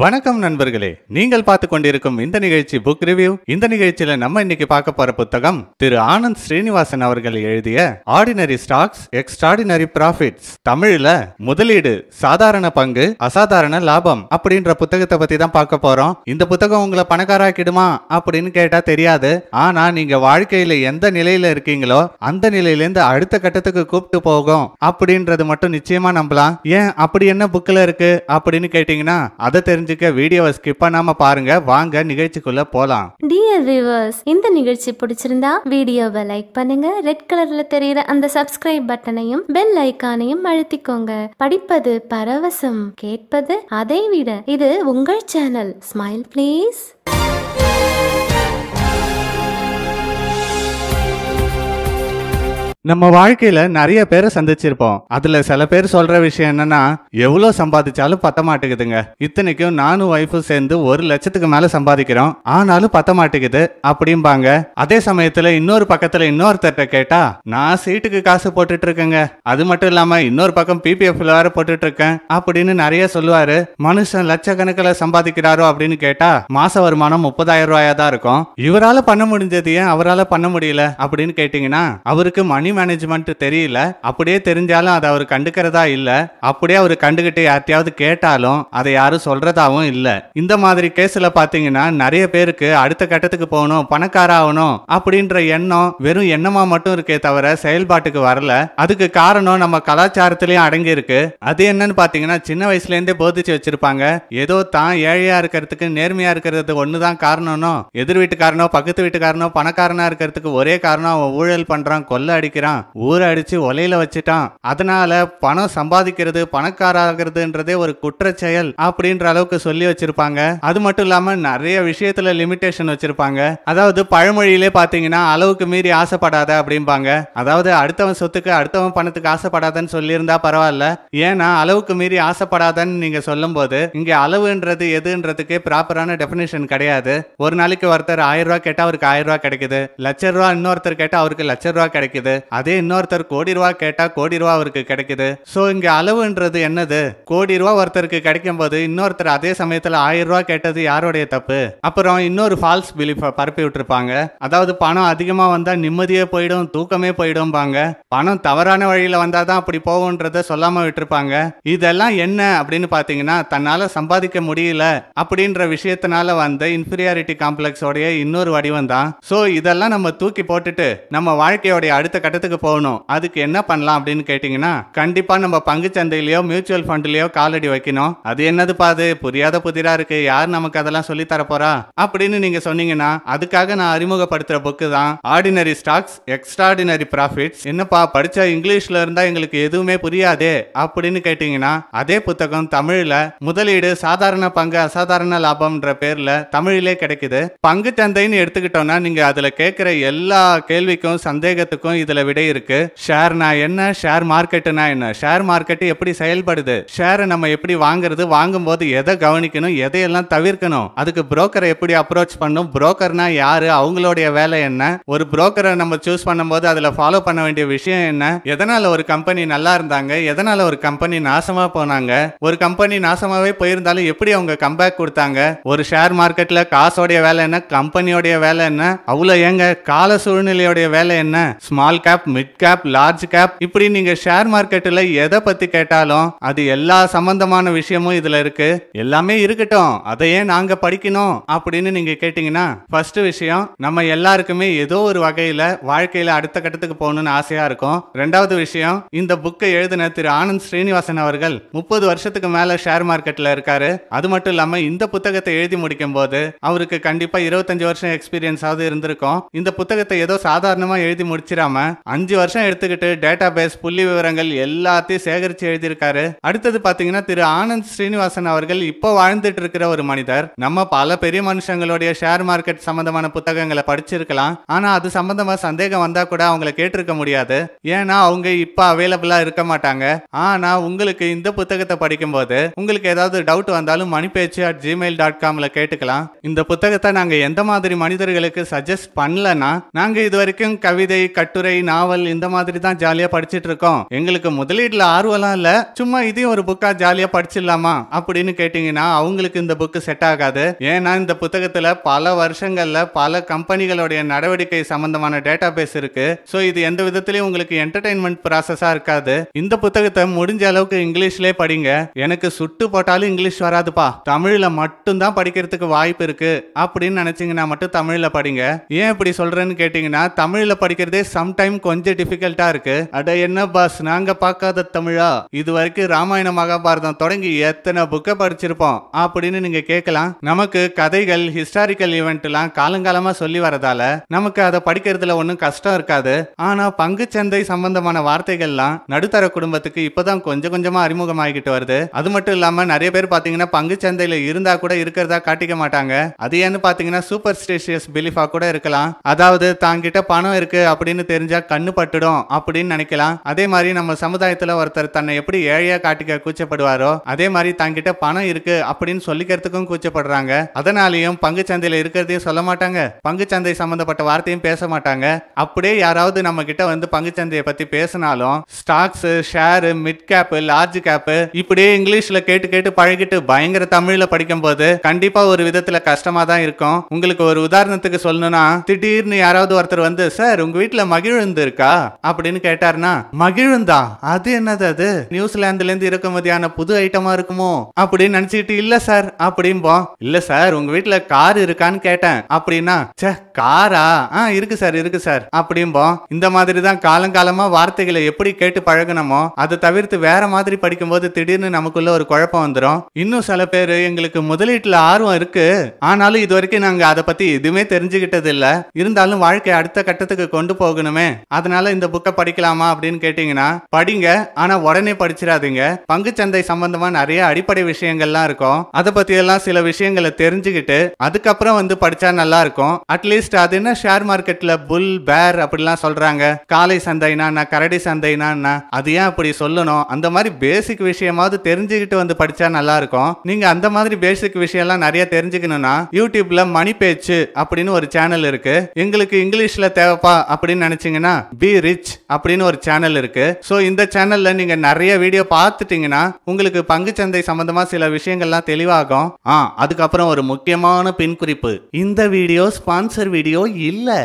வணக்கம் நண்பர்களே நீங்கள் பார்த்து கொண்டிருக்கும் இந்த நிகழ்ச்சி புக் ரிவ்யூ இந்த நிகழ்ச்சியில நம்ம இன்னைக்கு பார்க்க போற புத்தகம் திரு ஆனந்த் ஸ்ரீனிவாசன் அவர்கள் எழுதிய ஆர்டினரி ஸ்டாக்ஸ் எக்ஸ்ட்ராடினரி ப்ராஃபிட்ஸ் தமிழ்ல முதலீடு சாதாரண பங்கு அசாதாரண லாபம் அப்படின்ற புத்தகத்தை பத்தி தான் பார்க்க போறோம் இந்த புத்தகம் உங்களை பணக்காராக்கிடுமா அப்படின்னு கேட்டா தெரியாது ஆனா நீங்க வாழ்க்கையில எந்த நிலையில இருக்கீங்களோ அந்த நிலையிலேருந்து அடுத்த கட்டத்துக்கு கூப்பிட்டு போகும் அப்படின்றது மட்டும் நிச்சயமா நம்பலாம் ஏன் அப்படி என்ன புக்ல இருக்கு அப்படின்னு கேட்டீங்கன்னா அதை தெரிஞ்சுக்க வீடியோவை ஸ்கிப் பண்ணாம பாருங்க வாங்க நிகழ்ச்சிக்குள்ள போலாம் டியர் வியூவர்ஸ் இந்த நிகழ்ச்சி பிடிச்சிருந்தா வீடியோவை லைக் பண்ணுங்க ரெட் கலர்ல தெரியுற அந்த சப்ஸ்கிரைப் பட்டனையும் பெல் ஐக்கானையும் அழுத்திக்கோங்க படிப்பது பரவசம் கேட்பது அதை விட இது உங்கள் சேனல் ஸ்மைல் ப்ளீஸ் நம்ம வாழ்க்கையில நிறைய பேரை சந்திச்சிருப்போம் அதுல சில பேர் சொல்ற விஷயம் என்னன்னா எவ்வளவு சம்பாதிச்சாலும் பத்த மாட்டேங்குதுங்க இத்தனைக்கும் நானும் ஒய்ஃபும் சேர்ந்து ஒரு லட்சத்துக்கு மேல சம்பாதிக்கிறோம் ஆனாலும் பத்த மாட்டேங்குது அப்படிம்பாங்க அதே சமயத்துல இன்னொரு பக்கத்துல இன்னொருத்தர்கிட்ட கேட்டா நான் சீட்டுக்கு காசு போட்டுட்டு இருக்கேங்க அது மட்டும் இல்லாம இன்னொரு பக்கம் பிபிஎஃப் வேற போட்டுட்டு இருக்கேன் அப்படின்னு நிறைய சொல்லுவாரு மனுஷன் லட்சக்கணக்கில் சம்பாதிக்கிறாரோ அப்படின்னு கேட்டா மாச வருமானம் முப்பதாயிரம் ரூபாயா தான் இருக்கும் இவரால பண்ண முடிஞ்சது ஏன் அவரால் பண்ண முடியல அப்படின்னு கேட்டீங்கன்னா அவருக்கு மணி மேனேஜ்மெண்ட் தெரியல அப்படியே தெரிஞ்சாலும் அதை அவர் கண்டுக்கிறதா இல்ல அப்படியே அவர் கண்டுகிட்டு யார்த்தையாவது கேட்டாலும் அதை யாரும் சொல்றதாவும் இல்ல இந்த மாதிரி கேஸ்ல பாத்தீங்கன்னா நிறைய பேருக்கு அடுத்த கட்டத்துக்கு போகணும் பணக்கார ஆகணும் அப்படின்ற எண்ணம் வெறும் எண்ணமா மட்டும் இருக்கே தவிர செயல்பாட்டுக்கு வரல அதுக்கு காரணம் நம்ம கலாச்சாரத்திலயும் அடங்கி இருக்கு அது என்னன்னு பாத்தீங்கன்னா சின்ன வயசுல இருந்தே போதிச்சு வச்சிருப்பாங்க ஏதோ தான் ஏழையா இருக்கிறதுக்கு நேர்மையா இருக்கிறது ஒண்ணுதான் காரணம்னோ எதிர் வீட்டுக்காரனோ பக்கத்து வீட்டுக்காரனோ பணக்காரனா இருக்கிறதுக்கு ஒரே காரணம் அவன் ஊழல் பண்றான் கொள்ள அடிக்க நினைக்கிறான் ஊரை அடிச்சு ஒலையில வச்சுட்டான் அதனால பணம் சம்பாதிக்கிறது பணக்காராகிறதுன்றதே ஒரு குற்ற செயல் அப்படின்ற அளவுக்கு சொல்லி வச்சிருப்பாங்க அது மட்டும் இல்லாம நிறைய விஷயத்துல லிமிடேஷன் வச்சிருப்பாங்க அதாவது பழமொழியிலே பாத்தீங்கன்னா அளவுக்கு மீறி ஆசைப்படாத அப்படிம்பாங்க அதாவது அடுத்தவன் சொத்துக்கு அடுத்தவன் பணத்துக்கு ஆசைப்படாதன்னு சொல்லியிருந்தா பரவாயில்ல ஏன்னா அளவுக்கு மீறி ஆசைப்படாதன்னு நீங்க சொல்லும் போது இங்க அளவுன்றது எதுன்றதுக்கு ப்ராப்பரான டெபினேஷன் கிடையாது ஒரு நாளைக்கு ஒருத்தர் ஆயிரம் ரூபாய் கேட்டா அவருக்கு ஆயிரம் ரூபாய் கிடைக்குது லட்ச ரூபா இன்னொருத்தர் கேட்டா அவருக்கு லட்ச ரூபா கிடைக்குது அதே இன்னொருத்தர் கோடி ரூபா கேட்டா கோடி ரூபா அவருக்கு கிடைக்குது ஸோ இங்க அளவுன்றது என்னது கோடி ரூபா ஒருத்தருக்கு கிடைக்கும் போது இன்னொருத்தர் அதே சமயத்துல ஆயிரம் ரூபா கேட்டது யாருடைய தப்பு அப்புறம் இன்னொரு ஃபால்ஸ் பிலீஃபை பரப்பி விட்டுருப்பாங்க அதாவது பணம் அதிகமா வந்தா நிம்மதியே போயிடும் தூக்கமே பாங்க பணம் தவறான வழியில வந்தாதான் அப்படி போகும்ன்றத சொல்லாம விட்டுருப்பாங்க இதெல்லாம் என்ன அப்படின்னு பாத்தீங்கன்னா தன்னால சம்பாதிக்க முடியல அப்படின்ற விஷயத்தினால வந்த இன்ஃபீரியாரிட்டி காம்ப்ளெக்ஸோடைய இன்னொரு வடிவம் தான் ஸோ இதெல்லாம் நம்ம தூக்கி போட்டுட்டு நம்ம வாழ்க்கையோடைய அடுத்த கட்ட இடத்துக்கு போகணும் அதுக்கு என்ன பண்ணலாம் அப்படின்னு கேட்டீங்கன்னா கண்டிப்பா நம்ம பங்கு சந்தையிலயோ மியூச்சுவல் ஃபண்ட்லேயோ காலடி வைக்கணும் அது என்னதுப்பா அது புரியாத புதிரா இருக்கு யார் நமக்கு அதெல்லாம் சொல்லி தரப்போறா அப்படின்னு நீங்க சொன்னீங்கன்னா அதுக்காக நான் அறிமுகப்படுத்துற புக்கு தான் ஆர்டினரி ஸ்டாக்ஸ் எக்ஸ்ட்ராடினரி ப்ராஃபிட்ஸ் என்னப்பா படிச்ச இங்கிலீஷ்ல இருந்தா எங்களுக்கு எதுவுமே புரியாதே அப்படின்னு கேட்டீங்கன்னா அதே புத்தகம் தமிழ்ல முதலீடு சாதாரண பங்கு அசாதாரண லாபம்ன்ற பேர்ல தமிழிலே கிடைக்குது பங்கு சந்தைன்னு எடுத்துக்கிட்டோம்னா நீங்க அதுல கேட்கிற எல்லா கேள்விக்கும் சந்தேகத்துக்கும் இதுல விடை இருக்கு ஷேர்னா என்ன ஷேர் மார்க்கெட்டுனா என்ன ஷேர் மார்க்கெட் எப்படி செயல்படுது ஷேரை நம்ம எப்படி வாங்குறது வாங்கும் போது எதை கவனிக்கணும் எதையெல்லாம் தவிர்க்கணும் அதுக்கு புரோக்கரை எப்படி அப்ரோச் பண்ணும் புரோக்கர்னா யாரு அவங்களுடைய வேலை என்ன ஒரு புரோக்கரை நம்ம சூஸ் பண்ணும்போது அதுல ஃபாலோ பண்ண வேண்டிய விஷயம் என்ன எதனால ஒரு கம்பெனி நல்லா இருந்தாங்க எதனால ஒரு கம்பெனி நாசமா போனாங்க ஒரு கம்பெனி நாசமாவே போயிருந்தாலும் எப்படி அவங்க கம்பேக் கொடுத்தாங்க ஒரு ஷேர் மார்க்கெட்ல காசோடைய வேலை என்ன கம்பெனியோடைய வேலை என்ன அவ்வளோ ஏங்க கால சூழ்நிலையோடைய வேலை என்ன small cap cap mid cap large cap இப்படி நீங்க ஷேர் மார்க்கெட்டில் எதை பத்தி கேட்டாலும் அது எல்லா சம்பந்தமான விஷயமும் இதுல இருக்கு எல்லாமே இருக்கட்டும் அதையே நாங்க படிக்கணும் அப்படின்னு நீங்க கேட்டீங்கன்னா ஃபர்ஸ்ட் விஷயம் நம்ம எல்லாருக்குமே ஏதோ ஒரு வகையில வாழ்க்கையில அடுத்த கட்டத்துக்கு போகணும்னு ஆசையா இருக்கும் ரெண்டாவது விஷயம் இந்த புக்கை எழுதின திரு ஆனந்த் ஸ்ரீனிவாசன் அவர்கள் முப்பது வருஷத்துக்கு மேல ஷேர் மார்க்கெட்ல இருக்காரு அது மட்டும் இல்லாம இந்த புத்தகத்தை எழுதி முடிக்கும் போது அவருக்கு கண்டிப்பா இருபத்தஞ்சு வருஷம் எக்ஸ்பீரியன்ஸாவது இருந்திருக்கும் இந்த புத்தகத்தை ஏதோ சாதாரணமா எழுதி முடிச்சிடாம அஞ்சு வருஷம் எடுத்துக்கிட்டு டேட்டா பேஸ் புள்ளி விவரங்கள் எல்லாத்தையும் சேகரித்து எழுதியிருக்காரு அடுத்தது பார்த்தீங்கன்னா திரு ஆனந்த் ஸ்ரீனிவாசன் அவர்கள் இப்போ வாழ்ந்துட்டு இருக்கிற ஒரு மனிதர் நம்ம பல பெரிய மனுஷங்களுடைய ஷேர் மார்க்கெட் சம்பந்தமான புத்தகங்களை படிச்சிருக்கலாம் ஆனால் அது சம்பந்தமாக சந்தேகம் வந்தால் கூட அவங்கள கேட்டிருக்க முடியாது ஏன்னா அவங்க இப்போ அவைலபிளாக இருக்க மாட்டாங்க ஆனால் உங்களுக்கு இந்த புத்தகத்தை படிக்கும்போது உங்களுக்கு ஏதாவது டவுட் வந்தாலும் மணிபேச்சு அட் ஜிமெயில் டாட் காமில் கேட்டுக்கலாம் இந்த புத்தகத்தை நாங்கள் எந்த மாதிரி மனிதர்களுக்கு சஜஸ்ட் பண்ணலன்னா நாங்கள் இது வரைக்கும் கவிதை கட்டுரை நாவல் இந்த மாதிரி தான் ஜாலியா படிச்சுட்டு இருக்கோம் எங்களுக்கு முதலீடுல ஆர்வம்லாம் இல்ல சும்மா இதையும் ஒரு புக்கா ஜாலியா படிச்சிடலாமா அப்படின்னு கேட்டீங்கன்னா அவங்களுக்கு இந்த புக்கு செட் ஆகாது ஏன்னா இந்த புத்தகத்துல பல வருஷங்கள்ல பல கம்பெனிகளுடைய நடவடிக்கை சம்பந்தமான டேட்டா பேஸ் இருக்கு சோ இது எந்த விதத்துலையும் உங்களுக்கு என்டர்டைன்மெண்ட் ப்ராசஸா இருக்காது இந்த புத்தகத்தை முடிஞ்ச அளவுக்கு இங்கிலீஷ்லயே படிங்க எனக்கு சுட்டு போட்டாலும் இங்கிலீஷ் வராதுப்பா மட்டும் மட்டும்தான் படிக்கிறதுக்கு வாய்ப்பு இருக்கு அப்படின்னு நினைச்சீங்கன்னா மட்டும் தமிழ்ல படிங்க ஏன் இப்படி சொல்றேன்னு கேட்டிங்கன்னா தமிழ்ல படிக்கிறதே சம்டைம் கொஞ்சம் டிஃபிகல்ட்டா இருக்கு அட என்ன பாஸ் நாங்க பார்க்காத தமிழா இது வரைக்கும் ராமாயண மகாபாரதம் தொடங்கி எத்தனை புக்கை படிச்சிருப்போம் அப்படின்னு நீங்க கேட்கலாம் நமக்கு கதைகள் ஹிஸ்டாரிக்கல் எல்லாம் காலங்காலமா சொல்லி வரதால நமக்கு அதை படிக்கிறதுல ஒன்றும் கஷ்டம் இருக்காது ஆனா பங்கு சந்தை சம்பந்தமான வார்த்தைகள்லாம் நடுத்தர குடும்பத்துக்கு இப்பதான் கொஞ்சம் கொஞ்சமா ஆகிட்டு வருது அது மட்டும் இல்லாம நிறைய பேர் பாத்தீங்கன்னா பங்கு சந்தையில இருந்தா கூட இருக்கிறதா காட்டிக்க மாட்டாங்க அது ஏன்னு பாத்தீங்கன்னா சூப்பர் ஸ்டேஷியஸ் பிலிஃபா கூட இருக்கலாம் அதாவது தாங்கிட்ட பணம் இருக்கு அப்படின்னு தெரிஞ்சா கண்ணு பட்டுடும் அப்படின்னு நினைக்கலாம் அதே மாதிரி நம்ம சமுதாயத்துல ஒருத்தர் தன்னை எப்படி ஏழையா காட்டிக்க கூச்சப்படுவாரோ அதே மாதிரி தங்கிட்ட பணம் இருக்கு அப்படின்னு சொல்லிக்கிறதுக்கும் கூச்சப்படுறாங்க அதனாலயும் பங்கு சந்தையில இருக்கிறதையும் சொல்ல மாட்டாங்க பங்கு சந்தை சம்பந்தப்பட்ட வார்த்தையும் பேச மாட்டாங்க அப்படியே யாராவது நம்ம கிட்ட வந்து பங்கு சந்தையை பத்தி பேசினாலும் stocks share mid cap large cap இப்படியே இங்கிலீஷ்ல கேட்டு கேட்டு பழகிட்டு பயங்கர தமிழ்ல படிக்கும் போது கண்டிப்பா ஒரு விதத்துல கஷ்டமா தான் இருக்கும் உங்களுக்கு ஒரு உதாரணத்துக்கு சொல்லணும்னா திடீர்னு யாராவது ஒருத்தர் வந்து சார் உங்க வீட்டுல மகிழ்ந்து இருந்திருக்கா இருக்கா அப்படின்னு கேட்டாருன்னா மகிழுந்தா அது என்னது அது நியூசிலாந்துல இருந்து இறக்குமதியான புது ஐட்டமா இருக்குமோ அப்படின்னு நினைச்சுக்கிட்டு இல்ல சார் அப்படிம்போம் இல்ல சார் உங்க வீட்டுல கார் இருக்கான்னு கேட்டேன் அப்படின்னா சே காரா ஆ இருக்கு சார் இருக்கு சார் அப்படிம்போம் இந்த மாதிரி தான் காலங்காலமா வார்த்தைகளை எப்படி கேட்டு பழகணுமோ அதை தவிர்த்து வேற மாதிரி படிக்கும்போது திடீர்னு நமக்குள்ள ஒரு குழப்பம் வந்துடும் இன்னும் சில பேர் எங்களுக்கு முதலீட்டுல ஆர்வம் இருக்கு ஆனாலும் இது வரைக்கும் நாங்க அதை பத்தி எதுவுமே தெரிஞ்சுக்கிட்டது இல்ல இருந்தாலும் வாழ்க்கையை அடுத்த கட்டத்துக்கு கொண்டு போகணுமே அதனால இந்த புக்கை படிக்கலாமா அப்படின்னு கேட்டீங்கன்னா படிங்க ஆனா உடனே படிச்சிடாதீங்க பங்குச்சந்தை சம்பந்தமா நிறைய அடிப்படை விஷயங்கள்லாம் இருக்கும் அதை பத்தி எல்லாம் சில விஷயங்களை தெரிஞ்சுக்கிட்டு அதுக்கப்புறம் வந்து படிச்சா நல்லா இருக்கும் அட்லீஸ்ட் அது என்ன ஷேர் மார்க்கெட்ல புல் பேர் அப்படிலாம் சொல்றாங்க காலை சந்தைனா கரடி சந்தைனா அது ஏன் அப்படி சொல்லணும் அந்த மாதிரி பேசிக் விஷயமாவது தெரிஞ்சுக்கிட்டு வந்து படிச்சா நல்லா இருக்கும் நீங்க அந்த மாதிரி பேசிக் விஷயம்லாம் நிறைய தெரிஞ்சுக்கணும்னா யூடியூப்ல மணி பேச்சு அப்படின்னு ஒரு சேனல் இருக்கு எங்களுக்கு இங்கிலீஷ்ல தேவைப்பா அப்படின்னு நினைச்சீங்கன்னா பி ரிச் அப்படின்னு ஒரு சேனல் இருக்கு ஸோ இந்த சேனல்ல நீங்க நிறைய வீடியோ பார்த்துட்டீங்கன்னா உங்களுக்கு பங்கு சந்தை சம்பந்தமா சில விஷயங்கள்லாம் தெளிவாகும் ஆ அதுக்கப்புறம் ஒரு முக்கியமான பின் குறிப்பு இந்த வீடியோ ஸ்பான்சர் வீடியோ இல்லை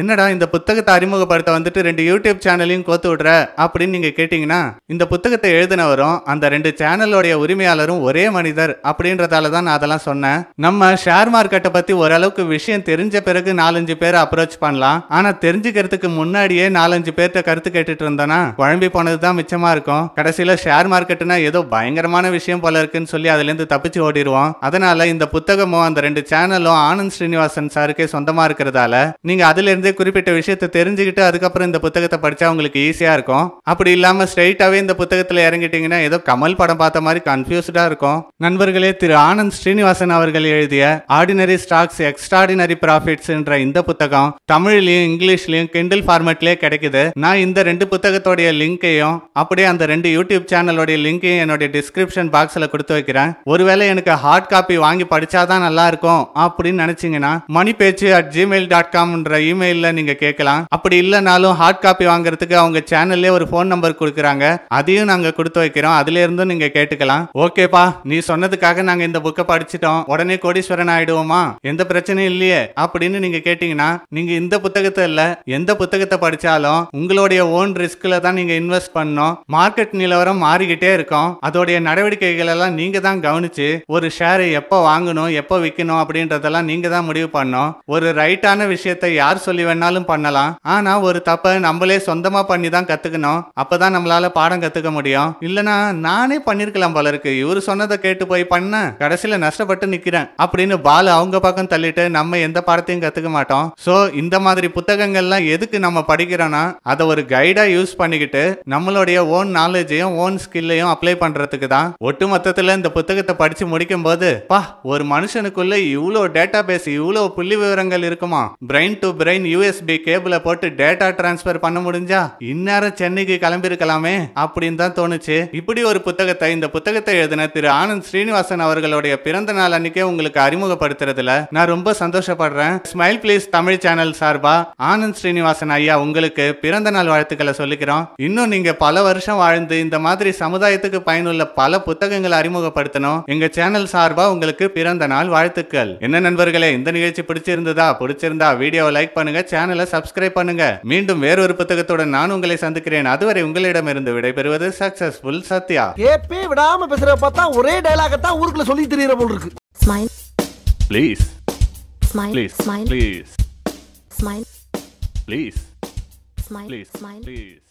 என்னடா இந்த புத்தகத்தை அறிமுகப்படுத்த வந்துட்டு ரெண்டு யூடியூப் சேனலையும் கோத்து விடுற அப்படின்னு நீங்க கேட்டீங்கன்னா இந்த புத்தகத்தை எழுதினவரும் அந்த ரெண்டு சேனலோடைய உரிமையாளரும் ஒரே மனிதர் அப்படின்றதால தான் நான் அதெல்லாம் சொன்னேன் நம்ம ஷேர் மார்க்கெட்டை பத்தி ஓரளவுக்கு விஷயம் தெரிஞ்ச பிறகு நாலஞ்சு பேர் அப்ரோச் பண்ணலாம் ஆனா தெரிஞ்சுக்கிறதுக்கு முன்னாடியே நாலஞ்சு பேர்த்த கருத்து கேட்டுட்டு இருந்தோம்னா குழம்பி போனதுதான் மிச்சமா இருக்கும் கடைசியில ஷேர் மார்க்கெட்னா ஏதோ பயங்கரமான விஷயம் போல இருக்குன்னு சொல்லி அதுல இருந்து தப்பிச்சு ஓடிடுவோம் அதனால இந்த புத்தகமும் அந்த ரெண்டு சேனலும் ஆனந்த் ஸ்ரீனிவாசன் சாருக்கே சொந்தமா இருக்கிறதால நீங்க அதுல இருந்து குறிப்பிட்ட விஷயத்தை தெரிஞ்சுக்கிட்டு அதுக்கப்புறம் இந்த புத்தகத்தை படிச்சா உங்களுக்கு ஈஸியா இருக்கும் அப்படி இல்லாம ஸ்ட்ரைட்டாவே இந்த புத்தகத்துல இறங்கிட்டீங்கன்னா ஏதோ கமல் படம் பார்த்த மாதிரி கன்ஃபியூஸ்டா இருக்கும் நண்பர்களே திரு ஆனந்த் ஸ்ரீனிவாசன் அவர்கள் எழுதிய ஆர்டினரி ஸ்டாக்ஸ் எக்ஸ்ட்ராடினரி ப்ராஃபிட்ஸ் என்ற இந்த புத்தகம் தமிழ்லயும் இங்கிலீஷ்லயும் கிண்டில் ஃபார்மேட்லயே கிடைக்குது நான் இந்த ரெண்டு புத்தகத்தோடைய லிங்கையும் அப்படியே அந்த ரெண்டு யூடியூப் சேனலோடைய லிங்கையும் என்னுடைய டிஸ்கிரிப்ஷன் பாக்ஸ்ல கொடுத்து வைக்கிறேன் ஒருவேளை எனக்கு ஹார்ட் காப்பி வாங்கி படிச்சாதான் நல்லா இருக்கும் அப்படின்னு நினைச்சீங்கன்னா மணி பேச்சு அட் ஜிமெயில் டாட் காம்ன்ற இமெயில் ஒண்ணுமே இல்ல நீங்க கேட்கலாம் அப்படி இல்லைனாலும் ஹார்ட் காப்பி வாங்குறதுக்கு அவங்க சேனல்லே ஒரு போன் நம்பர் கொடுக்குறாங்க அதையும் நாங்க கொடுத்து வைக்கிறோம் இருந்தும் நீங்க கேட்டுக்கலாம் ஓகேப்பா நீ சொன்னதுக்காக நாங்க இந்த புக்கை படிச்சிட்டோம் உடனே கோடீஸ்வரன் ஆயிடுவோமா எந்த பிரச்சனையும் இல்லையே அப்படின்னு நீங்க கேட்டீங்கன்னா நீங்க இந்த புத்தகத்தை இல்ல எந்த புத்தகத்தை படிச்சாலும் உங்களுடைய ஓன் ரிஸ்க்ல தான் நீங்க இன்வெஸ்ட் பண்ணோம் மார்க்கெட் நிலவரம் மாறிக்கிட்டே இருக்கும் அதோடைய நடவடிக்கைகள் எல்லாம் நீங்க தான் கவனிச்சு ஒரு ஷேரை எப்போ வாங்கணும் எப்போ விற்கணும் அப்படின்றதெல்லாம் நீங்க தான் முடிவு பண்ணும் ஒரு ரைட்டான விஷயத்தை யார் சொல்லி சொல்லி வேணாலும் பண்ணலாம் ஆனா ஒரு தப்ப நம்மளே சொந்தமா பண்ணி தான் கத்துக்கணும் அப்பதான் நம்மளால பாடம் கத்துக்க முடியும் இல்லனா நானே பண்ணிருக்கலாம் பலருக்கு இவரு சொன்னதை கேட்டு போய் பண்ண கடைசியில நஷ்டப்பட்டு நிக்கிறேன் அப்படின்னு பால் அவங்க பக்கம் தள்ளிட்டு நம்ம எந்த பாடத்தையும் கத்துக்க மாட்டோம் சோ இந்த மாதிரி புத்தகங்கள்லாம் எதுக்கு நம்ம படிக்கிறோம்னா அதை ஒரு கைடா யூஸ் பண்ணிக்கிட்டு நம்மளுடைய ஓன் நாலேஜையும் ஓன் ஸ்கில்லையும் அப்ளை பண்றதுக்கு தான் ஒட்டுமொத்தத்துல இந்த புத்தகத்தை படிச்சு முடிக்கும் போது பா ஒரு மனுஷனுக்குள்ள இவ்வளவு டேட்டா பேஸ் இவ்வளவு புள்ளி விவரங்கள் இருக்குமா brain to brain machine USB கேபிளை போட்டு டேட்டா டிரான்ஸ்ஃபர் பண்ண முடிஞ்சா இந்நேரம் சென்னைக்கு கிளம்பியிருக்கலாமே அப்படின்னு தான் தோணுச்சு இப்படி ஒரு புத்தகத்தை இந்த புத்தகத்தை எழுதின திரு ஆனந்த் ஸ்ரீனிவாசன் அவர்களுடைய பிறந்த நாள் அன்னைக்கே உங்களுக்கு அறிமுகப்படுத்துறதுல நான் ரொம்ப சந்தோஷப்படுறேன் ஸ்மைல் பிளீஸ் தமிழ் சேனல் சார்பா ஆனந்த் ஸ்ரீனிவாசன் ஐயா உங்களுக்கு பிறந்த நாள் வாழ்த்துக்களை சொல்லிக்கிறோம் இன்னும் நீங்க பல வருஷம் வாழ்ந்து இந்த மாதிரி சமுதாயத்துக்கு பயனுள்ள பல புத்தகங்களை அறிமுகப்படுத்தணும் எங்க சேனல் சார்பா உங்களுக்கு பிறந்த நாள் வாழ்த்துக்கள் என்ன நண்பர்களே இந்த நிகழ்ச்சி பிடிச்சிருந்ததா பிடிச்சிருந்தா வீடியோ லைக் பண்ணுங்க பண்ணுங்க சேனலை சப்ஸ்கிரைப் பண்ணுங்க மீண்டும் வேறொரு புத்தகத்துடன் நான் உங்களை சந்திக்கிறேன் அதுவரை உங்களிடம் இருந்து விடைபெறுவது சக்சஸ்ஃபுல் சத்யா ஏப்பே விடாம பேசுற பார்த்தா ஒரே டயலாக தான் ஊருக்குள்ள சொல்லி தெரியற போல இருக்கு smile please smile please smile please smile please smile please